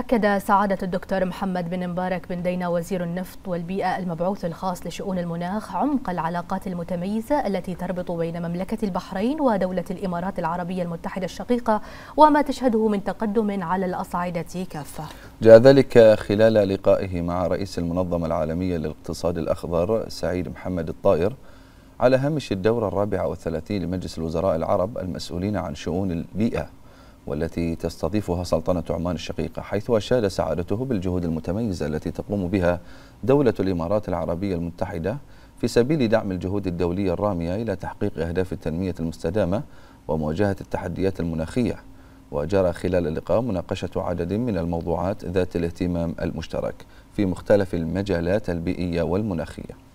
أكد سعادة الدكتور محمد بن مبارك بن دينا وزير النفط والبيئة المبعوث الخاص لشؤون المناخ عمق العلاقات المتميزة التي تربط بين مملكة البحرين ودولة الإمارات العربية المتحدة الشقيقة وما تشهده من تقدم على الأصعدة كافة جاء ذلك خلال لقائه مع رئيس المنظمة العالمية للاقتصاد الأخضر سعيد محمد الطائر على هامش الدورة الرابعة والثلاثين لمجلس الوزراء العرب المسؤولين عن شؤون البيئة والتي تستضيفها سلطنة عمان الشقيقة حيث أشاد سعادته بالجهود المتميزة التي تقوم بها دولة الإمارات العربية المتحدة في سبيل دعم الجهود الدولية الرامية إلى تحقيق أهداف التنمية المستدامة ومواجهة التحديات المناخية وجرى خلال اللقاء مناقشة عدد من الموضوعات ذات الاهتمام المشترك في مختلف المجالات البيئية والمناخية